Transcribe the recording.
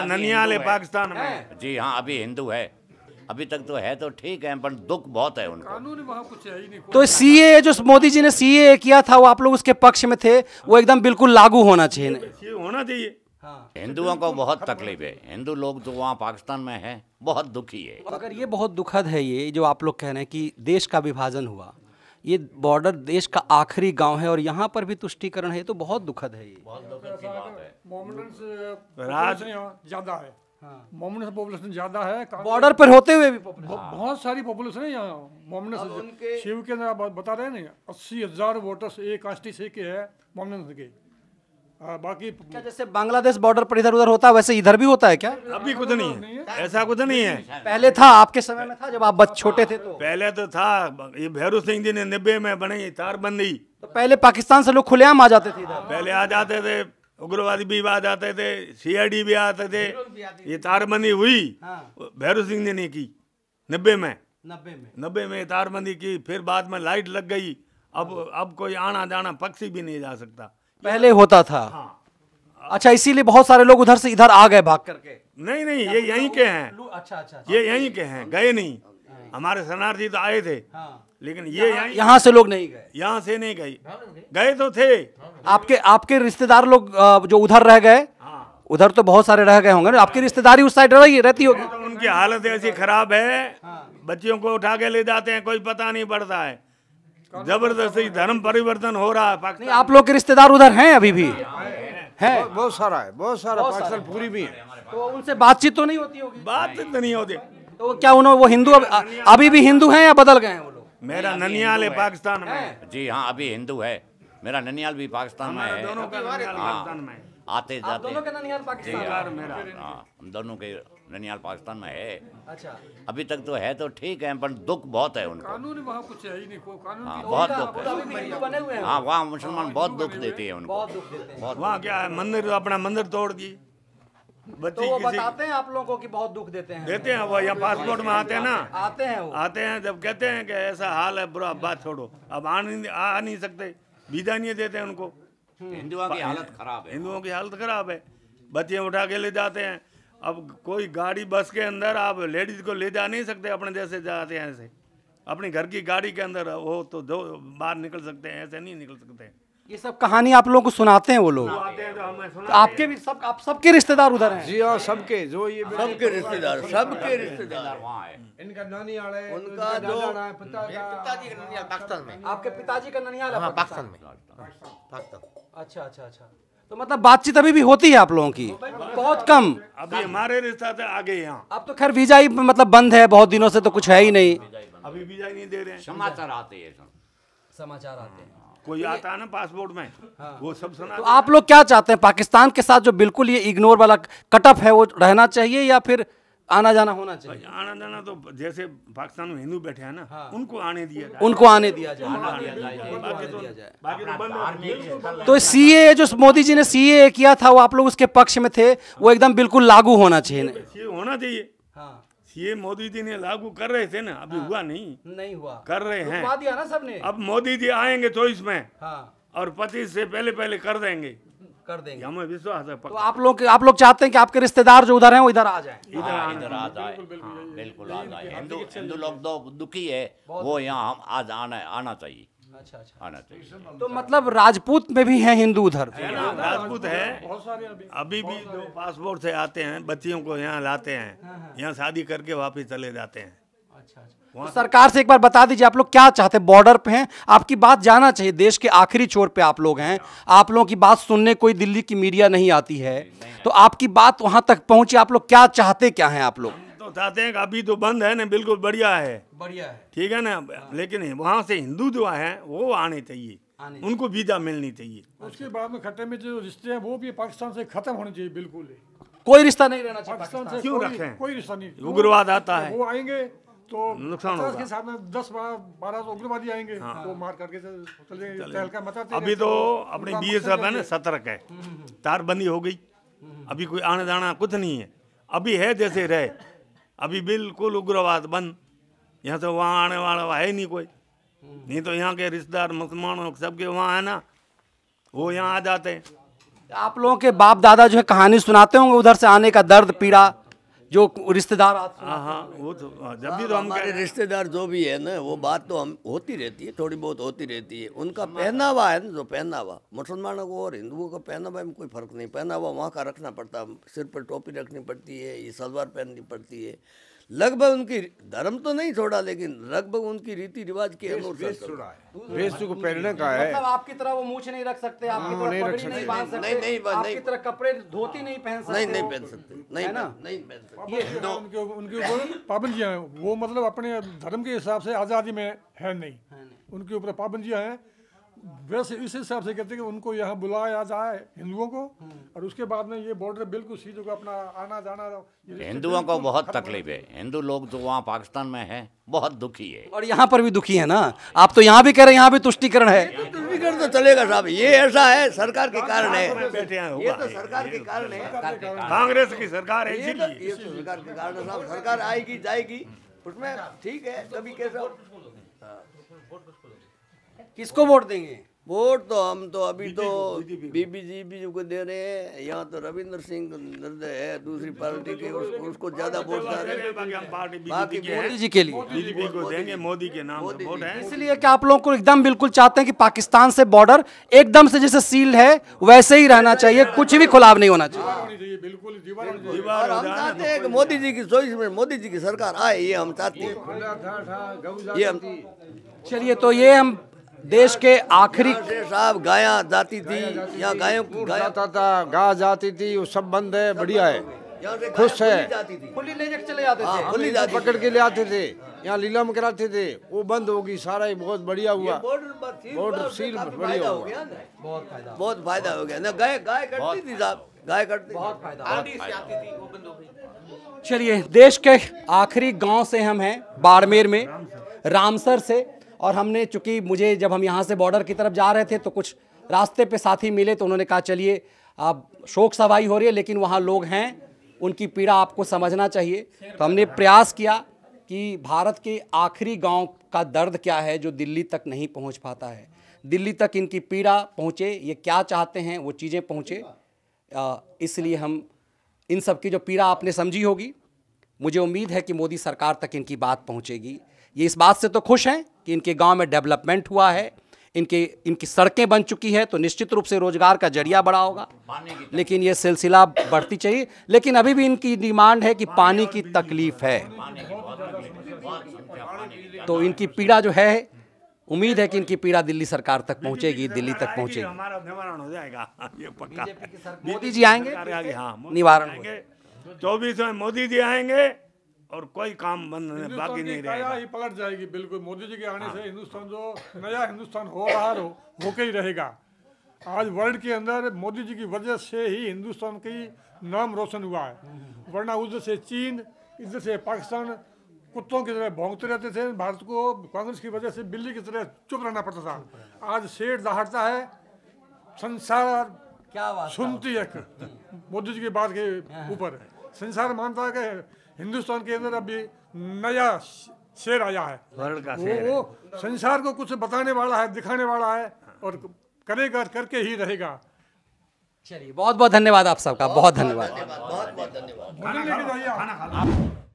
अच्छा ननियाल है पाकिस्तान में जी हाँ अभी हिंदू है अभी तक तो है तो ठीक है पर दुख बहुत है उनको कानून वहाँ कुछ है ही नहीं तो सीए जो मोदी जी ने सी ए किया था वो आप लोग उसके पक्ष में थे वो एकदम बिल्कुल लागू होना चाहिए होना चाहिए हाँ। हिंदुओं को बहुत तकलीफ है हिंदू लोग जो तो वहाँ पाकिस्तान में है बहुत दुखी है अगर ये बहुत दुखद है ये जो आप लोग कह रहे हैं कि देश का विभाजन हुआ ये बॉर्डर देश का आखिरी गांव है और यहाँ पर भी तुष्टिकरण है तो बहुत दुखद है ये ज़्यादा है मोमनस पॉपुलेशन ज्यादा है हाँ। बॉर्डर पर होते हुए भी बहुत सारी पॉपुलेशन है यहाँ मोमनस शिव के बता रहे हैं अस्सी हजार वोटर्स एक कास्टी से के है मोमनस के हाँ, बाकी क्या जैसे बांग्लादेश बॉर्डर पर इधर उधर होता है वैसे इधर भी होता है क्या अभी कुछ नहीं है ऐसा कुछ नहीं है पहले था आपके समय में था जब आप बच छोटे थे तो पहले तो था ये भैरू सिंह जी ने नब्बे में बनी तारबंदी तो पहले पाकिस्तान से लोग खुलेआम आ जाते थे पहले आ जाते थे उग्रवादी भी आ जाते थे सी भी आते थे ये तारबंदी हुई हाँ। भैरू सिंह जी ने की नब्बे में नब्बे में नब्बे में तारबंदी की फिर बाद में लाइट लग गई अब अब कोई आना जाना पक्षी भी नहीं जा सकता पहले होता था हाँ। अच्छा इसीलिए बहुत सारे लोग उधर से इधर आ गए भाग करके नहीं नहीं ये यहीं के हैं अच्छा, अच्छा अच्छा ये यहीं के हैं गए नहीं हाँ। हमारे शरणार्थी तो आए थे हाँ। लेकिन ये यहाँ से लोग नहीं गए यहाँ से नहीं गए हाँ, गए तो थे आपके आपके रिश्तेदार लोग जो उधर रह गए उधर तो बहुत सारे रह गए होंगे ना आपकी रिश्तेदारी उस साइड रही रहती होगी तो उनकी हालत ऐसी खराब है बच्चियों को उठा के ले जाते हैं कोई पता नहीं पड़ता है जबरदस्ती धर्म परिवर्तन हो रहा है पाकिस्तान आप लोग के रिश्तेदार उधर हैं अभी भी हाँ, हाँ, हाँ। है बहुत सारा है बहुत सारा पाकिस्तान पूरी भी है तो उनसे बातचीत तो नहीं होती होगी बातचीत तो नहीं होती तो क्या उन्होंने वो हिंदू अभी भी हिंदू हैं या बदल गए हैं वो लोग मेरा ननियाल है पाकिस्तान में जी हाँ अभी हिंदू है मेरा ननियाल भी पाकिस्तान में है दोनों आते जाते दोनों के ननियाल पाकिस्तान मेरा हम दोनों के ननियाल पाकिस्तान में है अच्छा अभी तक तो है तो ठीक है पर दुख बहुत है उनको कानून वहाँ कुछ है ही नहीं हाँ बहुत दुख है हाँ वहाँ मुसलमान बहुत दुख देते हैं उनको बहुत वहाँ क्या है मंदिर अपना मंदिर तोड़ दी तो वो बताते हैं आप लोगों को कि बहुत दुख देते हैं देते हैं वो यहाँ पासपोर्ट में आते हैं ना आते हैं वो आते हैं जब कहते हैं कि ऐसा हाल है बुरा बात छोड़ो अब आ नहीं आ नहीं सकते वीजा नहीं देते हैं उनको हिंदुओं की हालत खराब है हिंदुओं की हालत खराब है बच्चे उठा के ले जाते हैं अब कोई गाड़ी बस के अंदर आप लेडीज़ को ले जा नहीं सकते अपने जैसे जाते हैं ऐसे अपनी घर की गाड़ी के अंदर हो तो दो बाहर निकल सकते हैं ऐसे नहीं निकल सकते हैं ये सब कहानी आप लोगों को सुनाते हैं वो लोग तो, तो, आपके भी सब आप सबके रिश्तेदार उधर हैं जी हाँ सबके जो ये सबके रिश्तेदार सबके रिश्तेदार वहाँ है इनका ननियाल उनका जो पिताजी का ननियाल पाकिस्तान में आपके पिताजी का ननियाल है हाँ, पाकिस्तान में पाकिस्तान अच्छा अच्छा अच्छा तो मतलब बातचीत अभी भी होती है आप लोगों की तो बहुत कम अभी हमारे रिश्ता आगे यहाँ अब तो खैर वीजा ही मतलब बंद है बहुत दिनों से तो कुछ है ही नहीं अभी वीजा ही नहीं दे रहे हैं समाचार आते हैं समाचार आते हैं हाँ, कोई तो आता है ना पासपोर्ट में हाँ। वो सब सुना तो आप लोग क्या चाहते हैं पाकिस्तान के साथ जो बिल्कुल ये इग्नोर वाला कटअप है वो रहना चाहिए या फिर आना जाना होना चाहिए आना जाना तो जैसे पाकिस्तान में हिंदू बैठे हैं ना हाँ। उनको आने दिया जाए उनको आने दिया जाए तो, तो, तो सी ए जो मोदी जी ने सी ए किया था वो आप लोग उसके पक्ष में थे वो हाँ। एकदम बिल्कुल लागू होना चाहिए होना चाहिए ये हाँ। मोदी जी ने लागू कर रहे थे ना अभी हाँ। हुआ नहीं नहीं हुआ कर रहे हैं दिया ना सबने अब मोदी जी आएंगे तो में हाँ, और पच्चीस से पहले पहले कर देंगे कर देंगे हमें विश्वास है तो आप लोग आप लोग चाहते हैं कि आपके रिश्तेदार जो उधर हैं वो इधर आ जाए इधर आ जाए हाँ, बिल्कुल आ जाए हिंदू हिंदू लोग तो दुखी है वो यहाँ हम आज आना आना चाहिए अच्छा अच्छा आना चाहिए तो मतलब राजपूत में भी हैं हिंदू उधर राजपूत है बहुत सारे अभी भी जो पासपोर्ट से आते हैं बच्चियों को यहाँ लाते हैं हाँ, हाँ। यहाँ शादी करके वापस चले जाते हैं अच्छा अच्छा तो सरकार से एक बार बता दीजिए आप लोग क्या चाहते हैं बॉर्डर पे हैं आपकी बात जाना चाहिए देश के आखिरी छोर पे आप लोग हैं आप लोगों की बात सुनने कोई दिल्ली की मीडिया नहीं आती है तो आपकी बात वहाँ तक पहुँचे आप लोग क्या चाहते क्या हैं आप लोग तो चाहते हैं अभी तो बंद है ना बिल्कुल बढ़िया है बढ़िया है ठीक है ना हाँ। लेकिन वहाँ से हिंदू जो है वो आने चाहिए उनको वीजा मिलनी चाहिए उसके बाद में खट्टे में जो रिश्ते हैं वो भी पाकिस्तान से खत्म होने चाहिए बिल्कुल कोई रिश्ता नहीं रहना चाहिए पाकिस्तान से क्यों रखें कोई रिश्ता नहीं उग्रवाद आता है वो आएंगे तो नुकसान होगा के साथ में दस बारह बारह सौ उग्रवादी आएंगे हाँ। तो मार करके चले तहलका मचा अभी तो अपने बी एस एफ है ना सतर्क है हम्म, हम्म, हम्म। तार बंदी हो गई अभी कोई आने जाना कुछ नहीं है अभी है जैसे रहे अभी बिल्कुल उग्रवाद बंद यहाँ से वहाँ आने वाला है नहीं कोई नहीं तो यहाँ के रिश्तेदार मुसलमान सबके वहाँ है ना वो यहाँ आ जाते हैं आप लोगों के बाप दादा जो है कहानी सुनाते होंगे उधर से आने का दर्द पीड़ा जो रिश्तेदार हाँ, हाँ वो तो, हाँ, जब भी तो हाँ, हमारे रिश्तेदार जो भी है ना वो बात तो हम होती रहती है थोड़ी बहुत होती रहती है उनका पहनावा है ना जो पहनावा मुसलमानों को और हिंदुओं का पहनावा में कोई फ़र्क नहीं पहनावा वहाँ का रखना पड़ता है सिर पर टोपी रखनी पड़ती है ये सलवार पहननी पड़ती है लगभग उनकी धर्म तो नहीं छोड़ा लेकिन लगभग उनकी रीति रिवाज के अनुसार तो को हाँ। पहनने का है मतलब आपकी तरह वो मूछ नहीं रख सकते आपकी हाँ, तरह नहीं बांध सकते नहीं नहीं आपकी तरह कपड़े धोती हाँ। नहीं पहन सकते नहीं नहीं पहन सकते नहीं ना नहीं पहन सकते तो- उनके ऊपर पाबंदियां हैं वो मतलब अपने धर्म के हिसाब से आज़ादी में है नहीं उनके ऊपर पाबंदियां हैं वैसे इस हिसाब से कहते हैं कि उनको यहाँ बुलाया जाए हिंदुओं को हम्म। और उसके बाद में ये बॉर्डर बिल्कुल सीधे को अपना आना जाना हिंदुओं को बहुत तकलीफ है हिंदू लोग जो वहाँ पाकिस्तान में है बहुत दुखी है और यहाँ पर भी दुखी है ना आप तो यहाँ भी कह रहे हैं यहाँ भी तुष्टिकरण है तो तुष्टिकरण तो चलेगा साहब ये ऐसा है सरकार के कारण है तो ये तो, तो सरकार के कारण है कांग्रेस की सरकार है ये तो सरकार के कारण साहब सरकार आएगी जाएगी उसमें ठीक है कभी कैसा हाँ। किसको वोट देंगे वोट तो हम तो अभी तो बीबी जी को दे रहे हैं यहाँ तो रविंद्र सिंह निर्दय है दूसरी पार्टी के तो उसको ज्यादा वोट हैं मोदी जी के लिए मोदी के नाम वोट है इसलिए कि आप लोग को एकदम बिल्कुल चाहते हैं कि पाकिस्तान से बॉर्डर एकदम से जैसे सील है वैसे ही रहना चाहिए कुछ भी खुलाब नहीं होना चाहिए बिल्कुल मोदी जी की चॉइस में मोदी जी की सरकार आए ये हम चाहते हैं ये हम चलिए तो ये हम देश के आखिरी साहब गाया जाती थी या गायों को जाता था गाय जाती थी वो सब बंद है बढ़िया है खुश है हाँ, तो पकड़ के ले आते थे यहाँ लीलाम कराते थे वो बंद होगी सारा ही बहुत बढ़िया हुआ बॉर्डर सील बढ़िया गया बहुत फायदा हो गया गाय गाय करती थी साहब गाय करती बहुत फायदा चलिए देश के आखिरी गांव से हम हैं बाड़मेर में रामसर से और हमने चूँकि मुझे जब हम यहाँ से बॉर्डर की तरफ जा रहे थे तो कुछ रास्ते पे साथी मिले तो उन्होंने कहा चलिए अब शोक सवाई हो रही है लेकिन वहाँ लोग हैं उनकी पीड़ा आपको समझना चाहिए तो हमने प्रयास किया कि भारत के आखिरी गांव का दर्द क्या है जो दिल्ली तक नहीं पहुंच पाता है दिल्ली तक इनकी पीड़ा पहुंचे ये क्या चाहते हैं वो चीज़ें पहुंचे इसलिए हम इन सब की जो पीड़ा आपने समझी होगी मुझे उम्मीद है कि मोदी सरकार तक इनकी बात पहुंचेगी ये इस बात से तो खुश हैं कि इनके गांव में डेवलपमेंट हुआ है इनके इनकी सड़कें बन चुकी है तो निश्चित रूप से रोजगार का जरिया बड़ा होगा लेकिन ये सिलसिला बढ़ती चाहिए लेकिन अभी भी इनकी डिमांड है कि पानी की तकलीफ है तो इनकी पीड़ा जो है उम्मीद है कि इनकी पीड़ा दिल्ली सरकार तक पहुंचेगी दिल्ली तक पहुंचेगी निवारण हो जाएगा ये पक्का मोदी जी आएंगे निवारण चौबीस में मोदी जी आएंगे और कोई काम बंद बाकी नहीं रहेगा ही पलट जाएगी बिल्कुल मोदी जी के आने हाँ। से हिंदुस्तान जो नया हिंदुस्तान हो रहा हो होके ही रहेगा आज वर्ल्ड के अंदर मोदी जी की वजह से ही हिंदुस्तान की नाम रोशन हुआ है वरना उधर से चीन इधर से पाकिस्तान कुत्तों की तरह भोंगते रहते थे भारत को कांग्रेस की वजह से बिल्ली की तरह चुप रहना पड़ता था आज शेर दहाड़ता है संसार क्या सुनती है मोदी जी की बात के हाँ। ऊपर है संसार मानता है कि हिंदुस्तान के अंदर अभी नया शेर आया है वर्ल्ड का शेर वो, वो संसार को कुछ बताने वाला है दिखाने वाला है और करेगा करके ही रहेगा चलिए बहुत बहुत धन्यवाद आप सबका बहुत धन्यवाद बहुत बहुत धन्यवाद